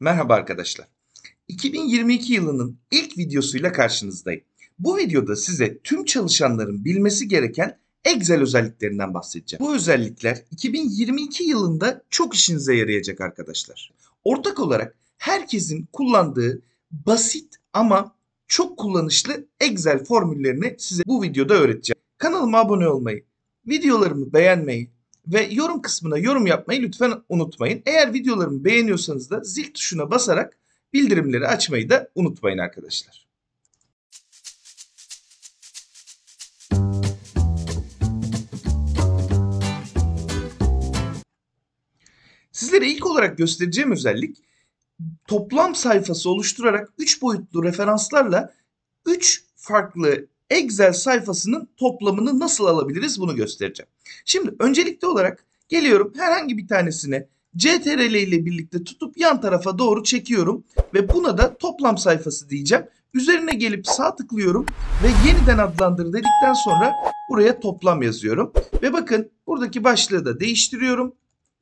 Merhaba arkadaşlar. 2022 yılının ilk videosuyla karşınızdayım. Bu videoda size tüm çalışanların bilmesi gereken Excel özelliklerinden bahsedeceğim. Bu özellikler 2022 yılında çok işinize yarayacak arkadaşlar. Ortak olarak herkesin kullandığı basit ama çok kullanışlı Excel formüllerini size bu videoda öğreteceğim. Kanalıma abone olmayı, videolarımı beğenmeyi, ve yorum kısmına yorum yapmayı lütfen unutmayın. Eğer videolarımı beğeniyorsanız da zil tuşuna basarak bildirimleri açmayı da unutmayın arkadaşlar. Sizlere ilk olarak göstereceğim özellik toplam sayfası oluşturarak 3 boyutlu referanslarla 3 farklı Excel sayfasının toplamını nasıl alabiliriz bunu göstereceğim. Şimdi öncelikli olarak geliyorum herhangi bir tanesini CTRL ile birlikte tutup yan tarafa doğru çekiyorum ve buna da toplam sayfası diyeceğim. Üzerine gelip sağ tıklıyorum ve yeniden adlandır dedikten sonra buraya toplam yazıyorum. Ve bakın buradaki başlığı da değiştiriyorum.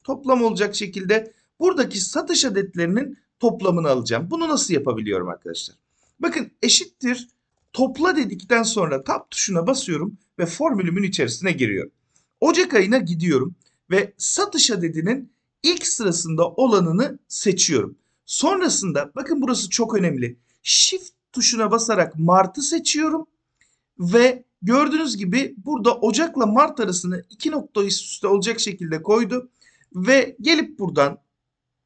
Toplam olacak şekilde buradaki satış adetlerinin toplamını alacağım. Bunu nasıl yapabiliyorum arkadaşlar? Bakın eşittir topla dedikten sonra tab tuşuna basıyorum ve formülümün içerisine giriyorum. Ocak ayına gidiyorum ve satış adedinin ilk sırasında olanını seçiyorum. Sonrasında bakın burası çok önemli. Shift tuşuna basarak Mart'ı seçiyorum ve gördüğünüz gibi burada Ocak'la Mart arasını iki nokta üst üste olacak şekilde koydu ve gelip buradan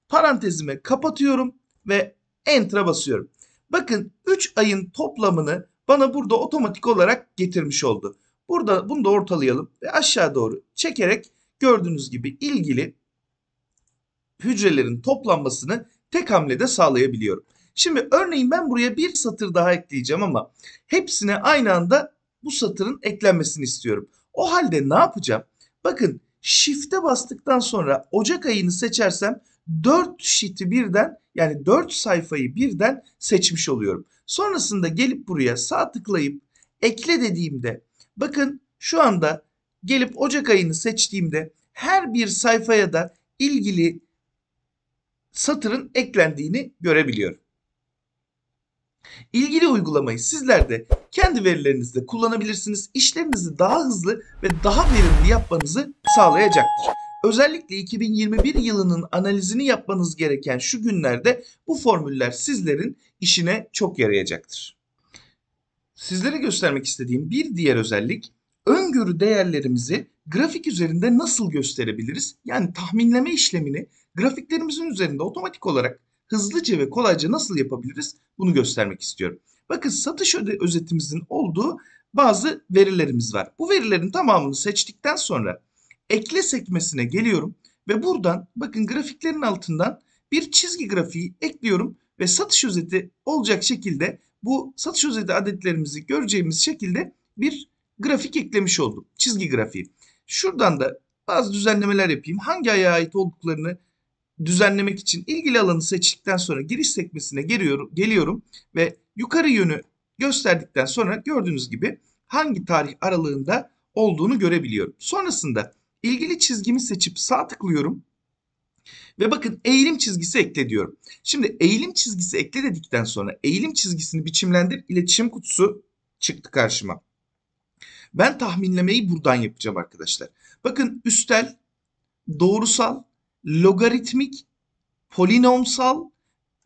parantezimi kapatıyorum ve Enter'a basıyorum. Bakın 3 ayın toplamını bana burada otomatik olarak getirmiş oldu. Burada bunu da ortalayalım ve aşağı doğru çekerek gördüğünüz gibi ilgili hücrelerin toplanmasını tek hamlede sağlayabiliyorum. Şimdi örneğin ben buraya bir satır daha ekleyeceğim ama hepsine aynı anda bu satırın eklenmesini istiyorum. O halde ne yapacağım? Bakın shift'e bastıktan sonra Ocak ayını seçersem 4 sheet'i birden yani 4 sayfayı birden seçmiş oluyorum. Sonrasında gelip buraya sağ tıklayıp ekle dediğimde bakın şu anda gelip Ocak ayını seçtiğimde her bir sayfaya da ilgili satırın eklendiğini görebiliyorum. İlgili uygulamayı sizler de kendi verilerinizde kullanabilirsiniz. İşlerinizi daha hızlı ve daha verimli yapmanızı sağlayacaktır. Özellikle 2021 yılının analizini yapmanız gereken şu günlerde bu formüller sizlerin işine çok yarayacaktır. Sizlere göstermek istediğim bir diğer özellik öngörü değerlerimizi grafik üzerinde nasıl gösterebiliriz? Yani tahminleme işlemini grafiklerimizin üzerinde otomatik olarak hızlıca ve kolayca nasıl yapabiliriz? Bunu göstermek istiyorum. Bakın satış özetimizin olduğu bazı verilerimiz var. Bu verilerin tamamını seçtikten sonra ekle sekmesine geliyorum ve buradan bakın grafiklerin altından bir çizgi grafiği ekliyorum ve satış özeti olacak şekilde bu satış özeti adetlerimizi göreceğimiz şekilde bir grafik eklemiş oldum. Çizgi grafiği. Şuradan da bazı düzenlemeler yapayım. Hangi aya ait olduklarını düzenlemek için ilgili alanı seçtikten sonra giriş sekmesine geliyorum, geliyorum ve yukarı yönü gösterdikten sonra gördüğünüz gibi hangi tarih aralığında olduğunu görebiliyorum. Sonrasında ilgili çizgimi seçip sağ tıklıyorum. Ve bakın eğilim çizgisi ekle diyorum. Şimdi eğilim çizgisi ekle dedikten sonra eğilim çizgisini biçimlendir iletişim kutusu çıktı karşıma. Ben tahminlemeyi buradan yapacağım arkadaşlar. Bakın üstel, doğrusal, logaritmik, polinomsal,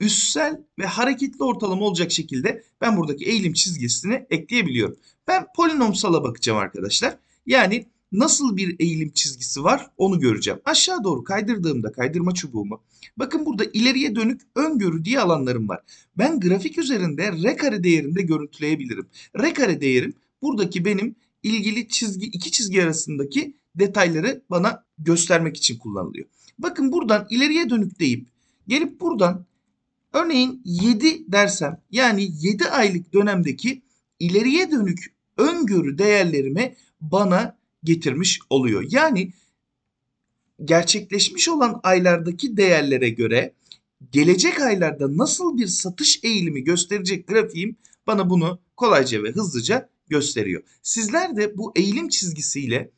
üssel ve hareketli ortalama olacak şekilde ben buradaki eğilim çizgisini ekleyebiliyorum. Ben polinomsala bakacağım arkadaşlar. Yani nasıl bir eğilim çizgisi var onu göreceğim. Aşağı doğru kaydırdığımda kaydırma çubuğumu bakın burada ileriye dönük öngörü diye alanlarım var. Ben grafik üzerinde R kare değerinde görüntüleyebilirim. R kare değerim buradaki benim ilgili çizgi iki çizgi arasındaki detayları bana göstermek için kullanılıyor. Bakın buradan ileriye dönük deyip gelip buradan örneğin 7 dersem yani 7 aylık dönemdeki ileriye dönük öngörü değerlerimi bana getirmiş oluyor. Yani gerçekleşmiş olan aylardaki değerlere göre gelecek aylarda nasıl bir satış eğilimi gösterecek grafiğim bana bunu kolayca ve hızlıca gösteriyor. Sizler de bu eğilim çizgisiyle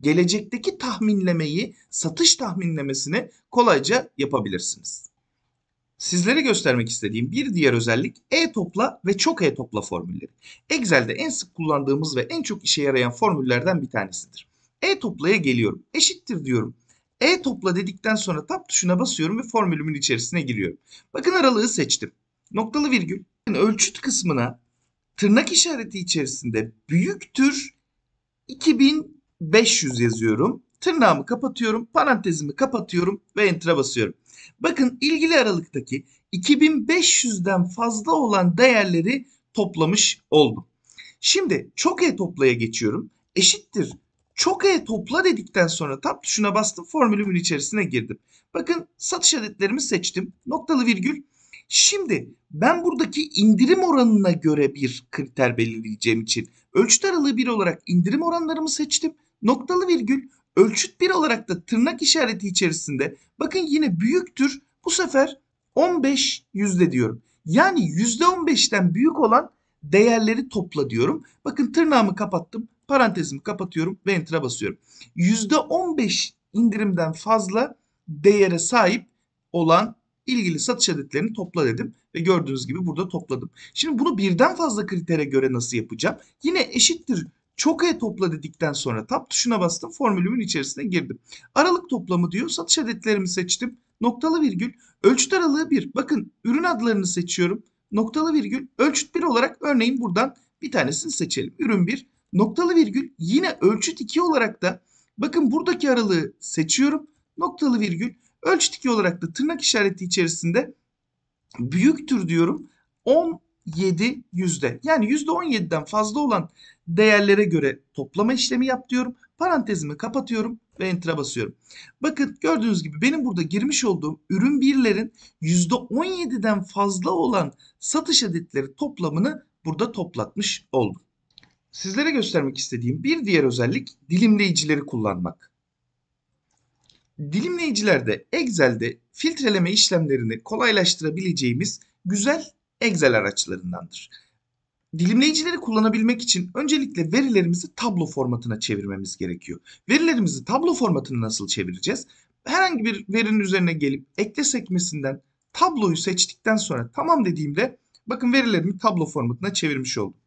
gelecekteki tahminlemeyi, satış tahminlemesini kolayca yapabilirsiniz. Sizlere göstermek istediğim bir diğer özellik e-topla ve çok e-topla formülleri. Excel'de en sık kullandığımız ve en çok işe yarayan formüllerden bir tanesidir. E-toplaya geliyorum. Eşittir diyorum. E-topla dedikten sonra tab tuşuna basıyorum ve formülümün içerisine giriyorum. Bakın aralığı seçtim. Noktalı virgül. Yani ölçüt kısmına tırnak işareti içerisinde büyüktür 2500 yazıyorum. Tırnağımı kapatıyorum, parantezimi kapatıyorum ve enter'a basıyorum. Bakın ilgili aralıktaki 2500'den fazla olan değerleri toplamış oldum. Şimdi çok e toplaya geçiyorum. Eşittir. Çok e topla dedikten sonra tab tuşuna bastım formülümün içerisine girdim. Bakın satış adetlerimi seçtim. Noktalı virgül. Şimdi ben buradaki indirim oranına göre bir kriter belirleyeceğim için ölçüt aralığı 1 olarak indirim oranlarımı seçtim. Noktalı virgül Ölçüt 1 olarak da tırnak işareti içerisinde bakın yine büyüktür. Bu sefer 15 yüzde diyorum. Yani yüzde 15'ten büyük olan değerleri topla diyorum. Bakın tırnağımı kapattım. Parantezimi kapatıyorum ve enter'a basıyorum. Yüzde 15 indirimden fazla değere sahip olan ilgili satış adetlerini topla dedim. Ve gördüğünüz gibi burada topladım. Şimdi bunu birden fazla kritere göre nasıl yapacağım? Yine eşittir çok e topla dedikten sonra tab tuşuna bastım. Formülümün içerisine girdim. Aralık toplamı diyor. Satış adetlerimi seçtim. Noktalı virgül. Ölçüt aralığı 1. Bakın ürün adlarını seçiyorum. Noktalı virgül. Ölçüt 1 olarak örneğin buradan bir tanesini seçelim. Ürün 1. Noktalı virgül. Yine ölçüt 2 olarak da bakın buradaki aralığı seçiyorum. Noktalı virgül. Ölçüt 2 olarak da tırnak işareti içerisinde büyüktür diyorum. 10 7 yüzde. Yani yüzde 17'den fazla olan değerlere göre toplama işlemi yap diyorum. Parantezimi kapatıyorum ve enter'a basıyorum. Bakın gördüğünüz gibi benim burada girmiş olduğum ürün birlerin yüzde 17'den fazla olan satış adetleri toplamını burada toplatmış oldum. Sizlere göstermek istediğim bir diğer özellik dilimleyicileri kullanmak. Dilimleyicilerde Excel'de filtreleme işlemlerini kolaylaştırabileceğimiz güzel Excel araçlarındandır. Dilimleyicileri kullanabilmek için öncelikle verilerimizi tablo formatına çevirmemiz gerekiyor. Verilerimizi tablo formatına nasıl çevireceğiz? Herhangi bir verinin üzerine gelip ekle sekmesinden tabloyu seçtikten sonra tamam dediğimde bakın verilerimi tablo formatına çevirmiş oldum.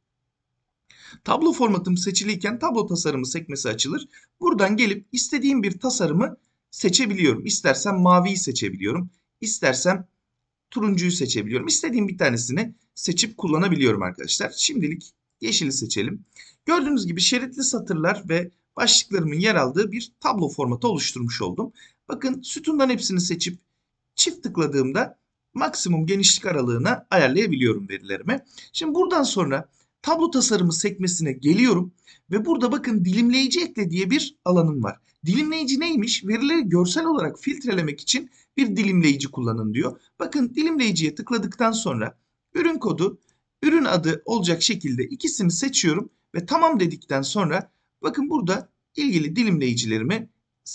Tablo formatım seçiliyken tablo tasarımı sekmesi açılır. Buradan gelip istediğim bir tasarımı seçebiliyorum. İstersem maviyi seçebiliyorum. İstersem turuncuyu seçebiliyorum. İstediğim bir tanesini seçip kullanabiliyorum arkadaşlar. Şimdilik yeşili seçelim. Gördüğünüz gibi şeritli satırlar ve başlıklarımın yer aldığı bir tablo formatı oluşturmuş oldum. Bakın sütundan hepsini seçip çift tıkladığımda maksimum genişlik aralığına ayarlayabiliyorum verilerimi. Şimdi buradan sonra Tablo tasarımı sekmesine geliyorum ve burada bakın dilimleyici ekle diye bir alanım var. Dilimleyici neymiş? Verileri görsel olarak filtrelemek için bir dilimleyici kullanın diyor. Bakın dilimleyiciye tıkladıktan sonra ürün kodu, ürün adı olacak şekilde ikisini seçiyorum ve tamam dedikten sonra bakın burada ilgili dilimleyicilerimi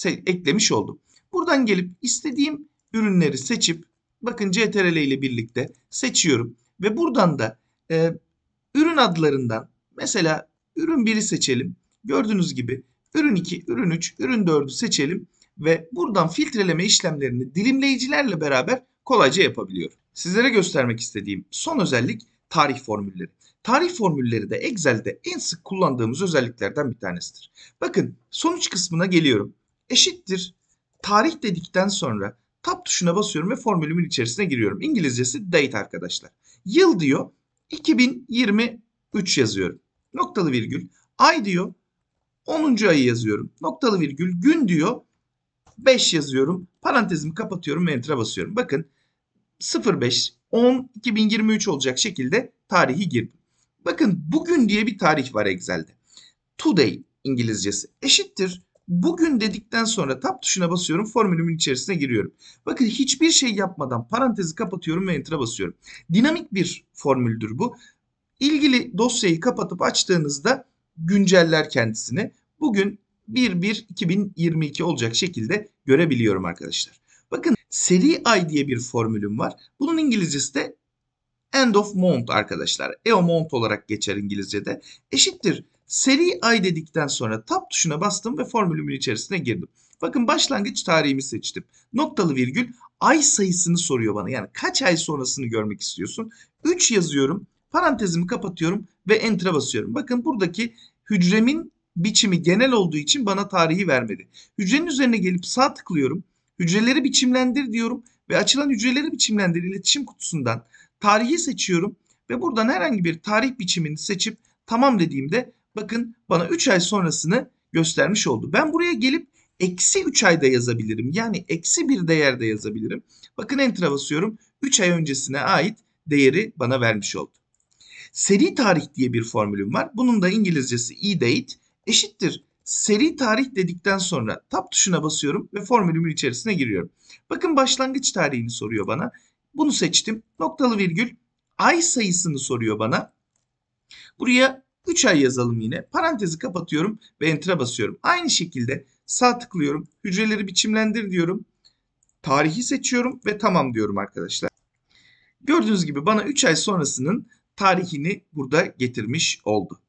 eklemiş oldum. Buradan gelip istediğim ürünleri seçip bakın CTRL ile birlikte seçiyorum ve buradan da e, ürün adlarından mesela ürün 1'i seçelim. Gördüğünüz gibi ürün 2, ürün 3, ürün 4'ü seçelim ve buradan filtreleme işlemlerini dilimleyicilerle beraber kolayca yapabiliyor. Sizlere göstermek istediğim son özellik tarih formülleri. Tarih formülleri de Excel'de en sık kullandığımız özelliklerden bir tanesidir. Bakın sonuç kısmına geliyorum. Eşittir tarih dedikten sonra tab tuşuna basıyorum ve formülümün içerisine giriyorum. İngilizcesi date arkadaşlar. Yıl diyor 2023 yazıyorum. Noktalı virgül. Ay diyor 10. ayı yazıyorum. Noktalı virgül. Gün diyor 5 yazıyorum. Parantezimi kapatıyorum ve enter'a basıyorum. Bakın 05 10 2023 olacak şekilde tarihi girdim. Bakın bugün diye bir tarih var Excel'de. Today İngilizcesi eşittir Bugün dedikten sonra tab tuşuna basıyorum. Formülümün içerisine giriyorum. Bakın hiçbir şey yapmadan parantezi kapatıyorum ve enter'a basıyorum. Dinamik bir formüldür bu. İlgili dosyayı kapatıp açtığınızda günceller kendisini. Bugün 1-1-2022 olacak şekilde görebiliyorum arkadaşlar. Bakın seri ay diye bir formülüm var. Bunun İngilizcesi de End of month arkadaşlar. EO month olarak geçer İngilizce'de. Eşittir. Seri ay dedikten sonra tab tuşuna bastım ve formülümün içerisine girdim. Bakın başlangıç tarihimi seçtim. Noktalı virgül ay sayısını soruyor bana. Yani kaç ay sonrasını görmek istiyorsun? 3 yazıyorum. Parantezimi kapatıyorum ve enter'a basıyorum. Bakın buradaki hücremin biçimi genel olduğu için bana tarihi vermedi. Hücrenin üzerine gelip sağ tıklıyorum. Hücreleri biçimlendir diyorum ve açılan hücreleri biçimlendir iletişim kutusundan tarihi seçiyorum ve buradan herhangi bir tarih biçimini seçip tamam dediğimde bakın bana 3 ay sonrasını göstermiş oldu. Ben buraya gelip eksi 3 ayda yazabilirim. Yani eksi bir değerde yazabilirim. Bakın enter'a basıyorum. 3 ay öncesine ait değeri bana vermiş oldu. Seri tarih diye bir formülüm var. Bunun da İngilizcesi e-date eşittir. Seri tarih dedikten sonra tab tuşuna basıyorum ve formülümün içerisine giriyorum. Bakın başlangıç tarihini soruyor bana. Bunu seçtim. Noktalı virgül ay sayısını soruyor bana. Buraya 3 ay yazalım yine. Parantezi kapatıyorum ve enter'a basıyorum. Aynı şekilde sağ tıklıyorum. Hücreleri biçimlendir diyorum. Tarihi seçiyorum ve tamam diyorum arkadaşlar. Gördüğünüz gibi bana 3 ay sonrasının tarihini burada getirmiş oldu.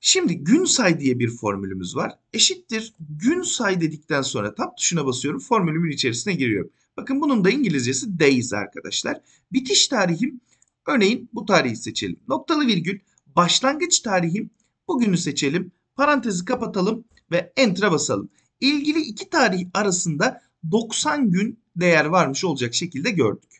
Şimdi gün say diye bir formülümüz var. Eşittir gün say dedikten sonra tab tuşuna basıyorum. Formülümün içerisine giriyorum. Bakın bunun da İngilizcesi days arkadaşlar. Bitiş tarihim örneğin bu tarihi seçelim. Noktalı virgül başlangıç tarihim bugünü seçelim. Parantezi kapatalım ve enter'a basalım. İlgili iki tarih arasında 90 gün değer varmış olacak şekilde gördük.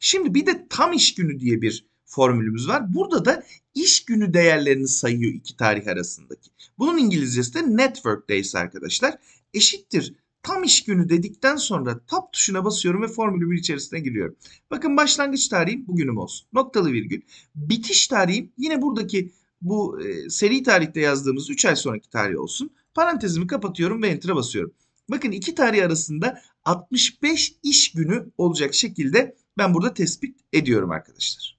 Şimdi bir de tam iş günü diye bir formülümüz var. Burada da iş günü değerlerini sayıyor iki tarih arasındaki. Bunun İngilizcesi de network days arkadaşlar. Eşittir tam iş günü dedikten sonra tab tuşuna basıyorum ve formülü 1 içerisine giriyorum. Bakın başlangıç tarihim bugünüm olsun. Noktalı virgül. Bitiş tarihim yine buradaki bu e, seri tarihte yazdığımız 3 ay sonraki tarih olsun. Parantezimi kapatıyorum ve enter'a basıyorum. Bakın iki tarih arasında 65 iş günü olacak şekilde ben burada tespit ediyorum arkadaşlar.